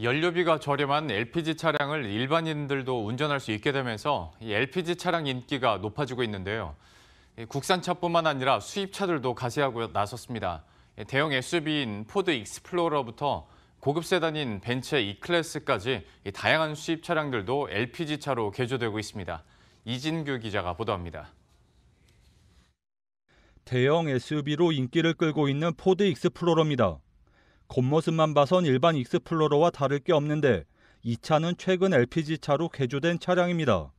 연료비가 저렴한 LPG 차량을 일반인들도 운전할 수 있게 되면서 LPG 차량 인기가 높아지고 있는데요. 국산차뿐만 아니라 수입차들도 가세하고 나섰습니다. 대형 SUV인 포드 익스플로러부터 고급 세단인 벤츠 E클래스까지 다양한 수입 차량들도 LPG 차로 개조되고 있습니다. 이진규 기자가 보도합니다. 대형 SUV로 인기를 끌고 있는 포드 익스플로러입니다. 겉모습만 봐선 일반 익스플로러와 다를 게 없는데 이 차는 최근 LPG 차로 개조된 차량입니다.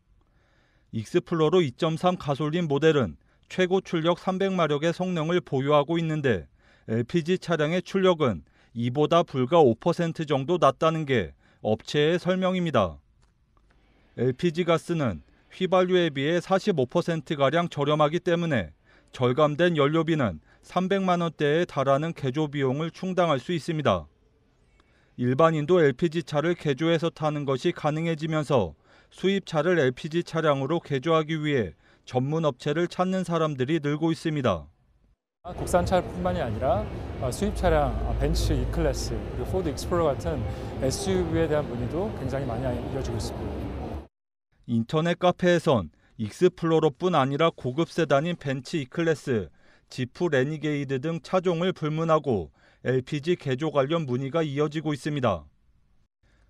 익스플로러 2.3 가솔린 모델은 최고 출력 300마력의 성능을 보유하고 있는데 LPG 차량의 출력은 이보다 불과 5% 정도 낮다는 게 업체의 설명입니다. LPG 가스는 휘발유에 비해 45%가량 저렴하기 때문에 절감된 연료비는 300만 원대에 달하는 개조 비용을 충당할 수 있습니다. 일반인도 LPG 차를 개조해서 타는 것이 가능해지면서 수입차를 LPG 차량으로 개조하기 위해 전문 업체를 찾는 사람들이 늘고 있습니다. 국산 차뿐만이 아니라 어, 수입 차량, 어, 벤츠 E클래스, 그리고 포드 익스플로러 같은 SUV에 대한 문의도 굉장히 많이 이어지고 있습니다. 인터넷 카페에선 익스플로러뿐 아니라 고급 세단인 벤츠 E클래스, 지프 레니게이드 등 차종을 불문하고 LPG 개조 관련 문의가 이어지고 있습니다.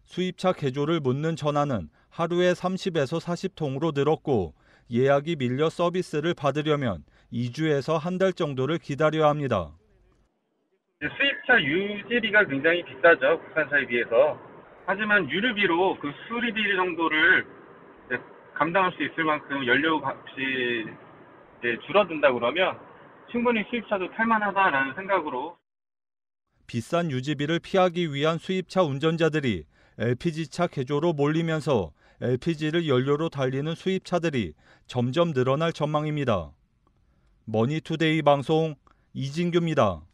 수입차 개조를 묻는 전화는 하루에 30에서 40통으로 늘었고 예약이 밀려 서비스를 받으려면 2주에서 한 달 정도를 기다려야 합니다. 수입차 유지비가 굉장히 비싸죠. 국산차에 비해서. 하지만 유류비로 그 수리비 정도를 감당할 수 있을 만큼 연료 값이 줄어든다 그러면 충분히 수입차도 탈만하다라는 생각으로 비싼 유지비를 피하기 위한 수입차 운전자들이 LPG차 개조로 몰리면서 LPG를 연료로 달리는 수입차들이 점점 늘어날 전망입니다. 머니투데이 방송 이진규입니다.